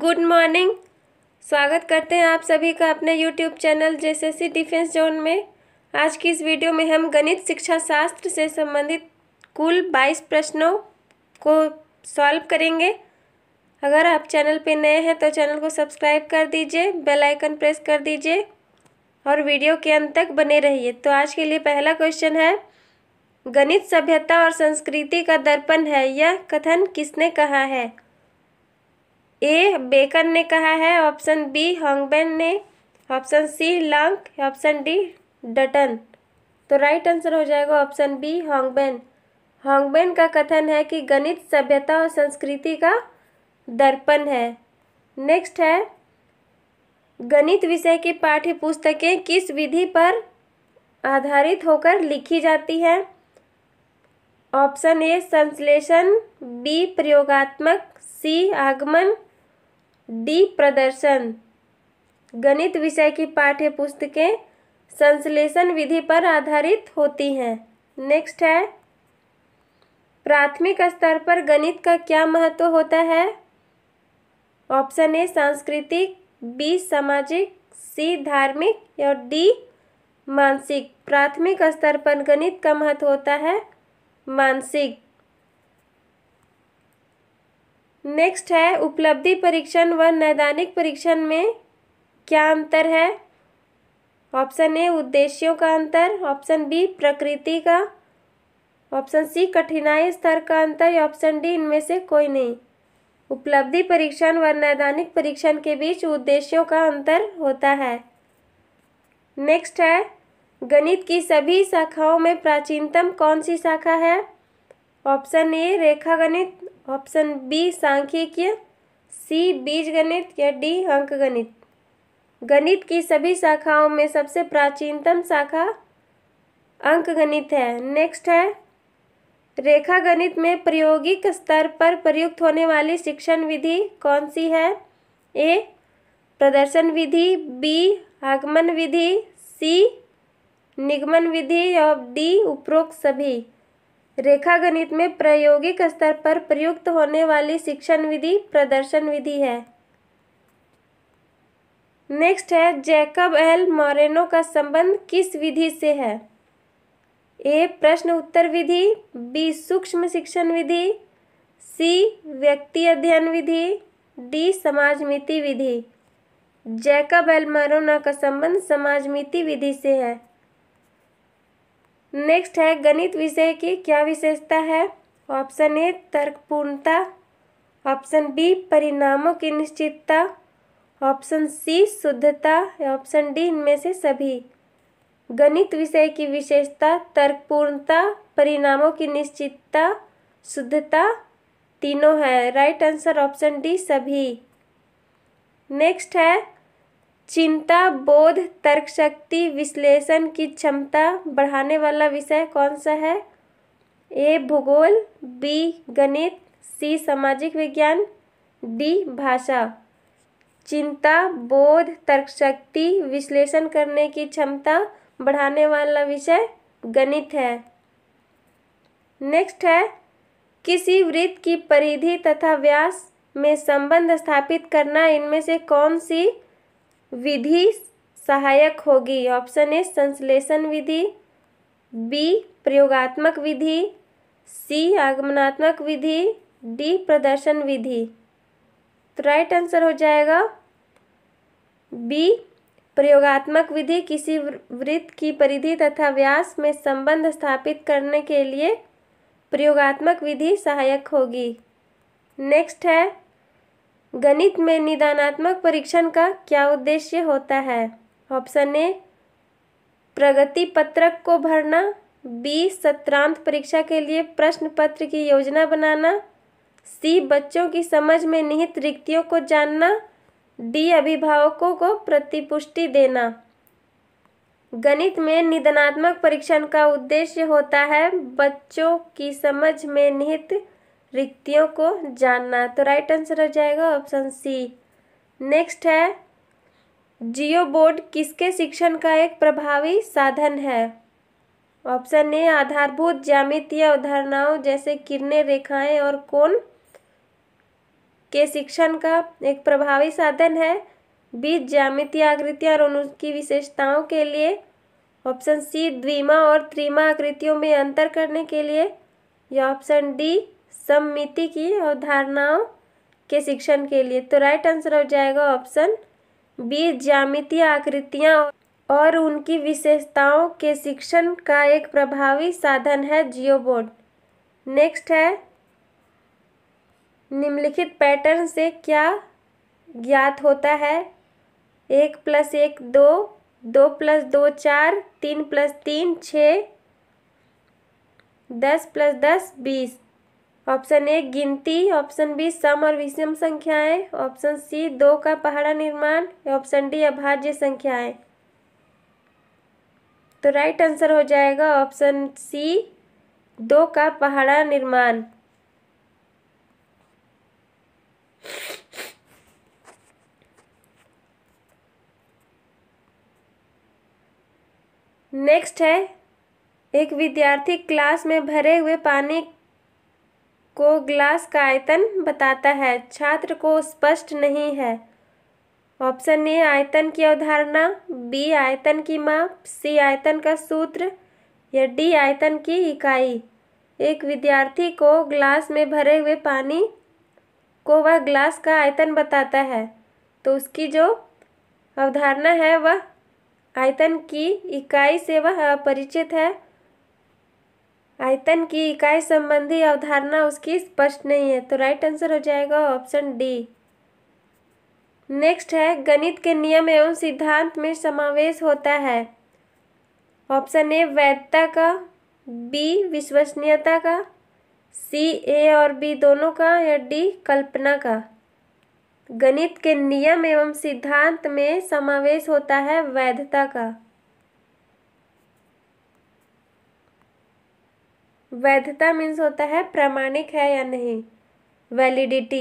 good morning स्वागत करते हैं आप सभी का अपने यूट्यूब चैनल जेसेसी डिफेंस जोन में आज की इस वीडियो में हम गणित शिक्षा शास्त्र से संबंधित कुल 22 प्रश्नों को सॉल्व करेंगे अगर आप चैनल पर नए हैं तो चैनल को सब्सक्राइब कर दीजिए बेल आइकन प्रेस कर दीजिए और वीडियो के अंत तक बने रहिए तो आज के लिए पहला क्वेश्चन है गणित सभ्यता और संस्कृति का दर्पण है यह कथन किसने कहा है ए बेकर ने कहा है ऑप्शन बी हॉन्गबेन ने ऑप्शन सी लंक ऑप्शन डी डटन तो राइट आंसर हो जाएगा ऑप्शन बी हॉन्गबेन हॉन्गबेन का कथन है कि गणित सभ्यता और संस्कृति का दर्पण है नेक्स्ट है गणित विषय की पाठ्य पुस्तकें किस विधि पर आधारित होकर लिखी जाती हैं ऑप्शन ए संश्लेषण बी प्रयोगात्मक सी आगमन डी प्रदर्शन गणित विषय की पाठ्य पुस्तकें संश्लेषण विधि पर आधारित होती हैं नेक्स्ट है प्राथमिक स्तर पर गणित का क्या महत्व होता है ऑप्शन ए सांस्कृतिक बी सामाजिक सी धार्मिक और डी मानसिक प्राथमिक स्तर पर गणित का महत्व होता है मानसिक नेक्स्ट है उपलब्धि परीक्षण व नैदानिक परीक्षण में क्या अंतर है ऑप्शन ए उद्देश्यों का अंतर ऑप्शन बी प्रकृति का ऑप्शन सी कठिनाई स्तर का अंतर या ऑप्शन डी इनमें से कोई नहीं उपलब्धि परीक्षण व नैदानिक परीक्षण के बीच उद्देश्यों का अंतर होता है नेक्स्ट है गणित की सभी शाखाओं में प्राचीनतम कौन सी शाखा है ऑप्शन ए रेखा गणित ऑप्शन बी सांख्यिकीय सी बीज गणित या डी अंक गणित गणित की सभी शाखाओं में सबसे प्राचीनतम शाखा अंक गणित है नेक्स्ट है रेखा गणित में प्रायोगिक स्तर पर प्रयुक्त होने वाली शिक्षण विधि कौन सी है ए प्रदर्शन विधि बी आगमन विधि सी निगमन विधि और डी उपरोक्त सभी रेखा गणित में प्रायोगिक स्तर पर प्रयुक्त होने वाली शिक्षण विधि प्रदर्शन विधि है नेक्स्ट है जैकब एल मोरेनो का संबंध किस विधि से है ए प्रश्न उत्तर विधि बी सूक्ष्म शिक्षण विधि सी व्यक्ति अध्ययन विधि डी समाज मिति विधि जैकब एल मोरेनो का संबंध समाज मिति विधि से है नेक्स्ट है गणित विषय की क्या विशेषता है ऑप्शन ए तर्कपूर्णता ऑप्शन बी परिणामों की निश्चितता ऑप्शन सी शुद्धता ऑप्शन डी इनमें से सभी गणित विषय की विशेषता तर्कपूर्णता परिणामों की निश्चितता शुद्धता तीनों है राइट आंसर ऑप्शन डी सभी नेक्स्ट है चिंता बोध तर्कशक्ति विश्लेषण की क्षमता बढ़ाने वाला विषय कौन सा है ए भूगोल बी गणित सी सामाजिक विज्ञान डी भाषा चिंता बोध तर्कशक्ति विश्लेषण करने की क्षमता बढ़ाने वाला विषय गणित है नेक्स्ट है किसी वृत्त की परिधि तथा व्यास में संबंध स्थापित करना इनमें से कौन सी विधि सहायक होगी ऑप्शन ए संश्लेषण विधि बी प्रयोगात्मक विधि सी आगमनात्मक विधि डी प्रदर्शन विधि तो राइट आंसर हो जाएगा बी प्रयोगात्मक विधि किसी वृत्त की परिधि तथा व्यास में संबंध स्थापित करने के लिए प्रयोगात्मक विधि सहायक होगी नेक्स्ट है गणित में निदानात्मक परीक्षण का क्या उद्देश्य होता है ऑप्शन ए प्रगति पत्रक को भरना बी सत्रांत परीक्षा के लिए प्रश्न पत्र की योजना बनाना सी बच्चों की समझ में निहित रिक्तियों को जानना डी अभिभावकों को प्रतिपुष्टि देना गणित में निदानात्मक परीक्षण का उद्देश्य होता है बच्चों की समझ में निहित रिक्तियों को जानना तो राइट आंसर हो जाएगा ऑप्शन सी नेक्स्ट है जियो बोर्ड किसके शिक्षण का एक प्रभावी साधन है ऑप्शन ए आधारभूत ज्यामितीय अवधारणाओं जैसे किरणें रेखाएं और कोण के शिक्षण का एक प्रभावी साधन है बी ज्यामितीय आकृतियाँ और उनकी विशेषताओं के लिए ऑप्शन सी द्विमा और त्रिमा आकृतियों में अंतर करने के लिए या ऑप्शन डी सममिति की अवधारणाओं के शिक्षण के लिए तो राइट आंसर हो जाएगा ऑप्शन बी ज्यामितीय आकृतियाँ और उनकी विशेषताओं के शिक्षण का एक प्रभावी साधन है जियो बोर्ड नेक्स्ट है निम्नलिखित पैटर्न से क्या ज्ञात होता है एक प्लस एक दो दो प्लस दो चार तीन प्लस तीन छः दस प्लस दस बीस ऑप्शन ए गिनती ऑप्शन बी सम और विषम संख्याएं ऑप्शन सी दो का पहाड़ा निर्माण ऑप्शन डी अभाज्य संख्याएं तो राइट आंसर हो जाएगा ऑप्शन सी दो का पहाड़ा निर्माण नेक्स्ट है एक विद्यार्थी क्लास में भरे हुए पानी को ग्लास का आयतन बताता है छात्र को स्पष्ट नहीं है ऑप्शन ए आयतन की अवधारणा बी आयतन की माप सी आयतन का सूत्र या डी आयतन की इकाई एक विद्यार्थी को ग्लास में भरे हुए पानी को वह ग्लास का आयतन बताता है तो उसकी जो अवधारणा है वह आयतन की इकाई से वह अपरिचित है आयतन की इकाई संबंधी अवधारणा उसकी स्पष्ट नहीं है तो राइट आंसर हो जाएगा ऑप्शन डी नेक्स्ट है गणित के नियम एवं सिद्धांत में समावेश होता है ऑप्शन ए वैधता का बी विश्वसनीयता का सी ए और बी दोनों का या डी कल्पना का गणित के नियम एवं सिद्धांत में समावेश होता है वैधता का वैधता मीन्स होता है प्रामाणिक है या नहीं वैलिडिटी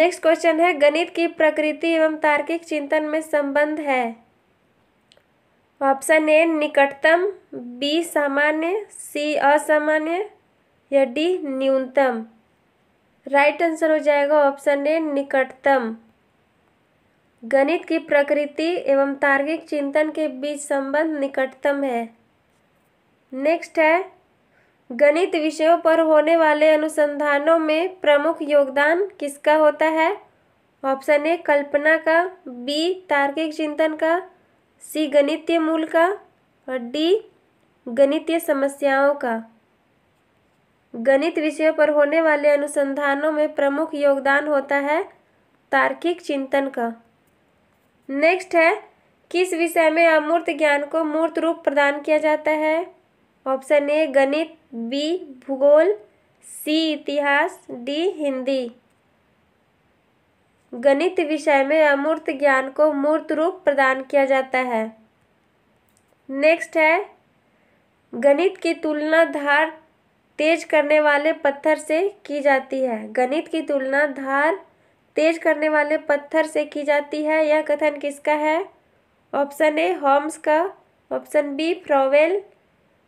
नेक्स्ट क्वेश्चन है गणित की प्रकृति एवं तार्किक चिंतन में संबंध है ऑप्शन ए निकटतम बी सामान्य सी असामान्य या डी न्यूनतम राइट आंसर हो जाएगा ऑप्शन ए निकटतम गणित की प्रकृति एवं तार्किक चिंतन के बीच संबंध निकटतम है नेक्स्ट है गणित विषयों पर होने वाले अनुसंधानों में प्रमुख योगदान किसका होता है ऑप्शन ए कल्पना का बी तार्किक चिंतन का सी गणितीय मूल का और डी गणितीय समस्याओं का गणित विषयों पर होने वाले अनुसंधानों में प्रमुख योगदान होता है तार्किक चिंतन का नेक्स्ट है किस विषय में अमूर्त ज्ञान को मूर्त रूप प्रदान किया जाता है ऑप्शन ए गणित बी भूगोल सी इतिहास डी हिंदी गणित विषय में अमूर्त ज्ञान को मूर्त रूप प्रदान किया जाता है नेक्स्ट है गणित की तुलना धार तेज करने वाले पत्थर से की जाती है गणित की तुलना धार तेज करने वाले पत्थर से की जाती है यह कथन किसका है ऑप्शन ए होम्स का option B Froebel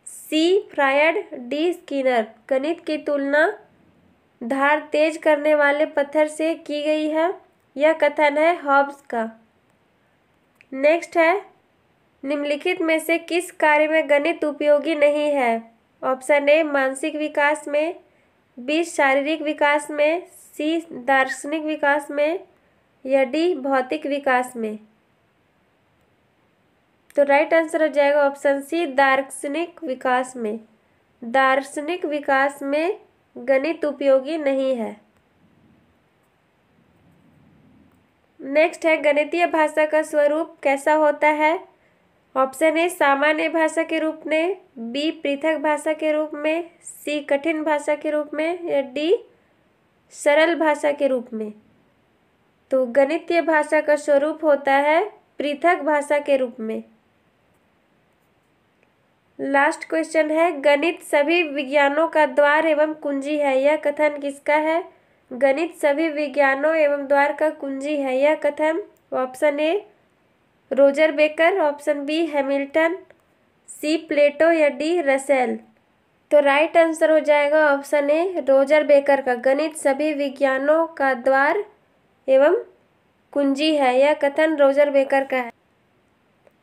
C Freud D Skinner गणित की तुलना धार तेज करने वाले पत्थर से की गई है यह कथन है हॉब्स का नेक्स्ट है निम्नलिखित में से किस कार्य में गणित उपयोगी नहीं है ऑप्शन ए मानसिक विकास में बी शारीरिक विकास में सी दार्शनिक विकास में या डी भौतिक विकास में तो राइट आंसर हो जाएगा ऑप्शन सी दार्शनिक विकास में दार्शनिक विकास में गणित उपयोगी नहीं है नेक्स्ट है गणितीय भाषा का स्वरूप कैसा होता है ऑप्शन ए सामान्य भाषा के रूप में बी पृथक भाषा के रूप में सी कठिन भाषा के रूप में या डी सरल भाषा के रूप में तो गणितीय भाषा का स्वरूप होता है पृथक भाषा के रूप में लास्ट क्वेश्चन है गणित सभी विज्ञानों का द्वार एवं कुंजी है यह कथन किसका है गणित सभी विज्ञानों एवं द्वार का कुंजी है यह कथन option A Roger Baker option B Hamilton C Plato या डी रसेल तो राइट आंसर हो जाएगा ऑप्शन ए रोजर बेकर का गणित सभी विज्ञानों का द्वार एवं कुंजी है यह कथन रोजर बेकर का है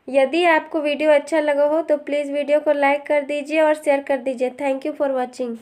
यदि आपको वीडियो अच्छा लगा हो तो प्लीज़ वीडियो को लाइक कर दीजिए और शेयर कर दीजिए थैंक यू फॉर वॉचिंग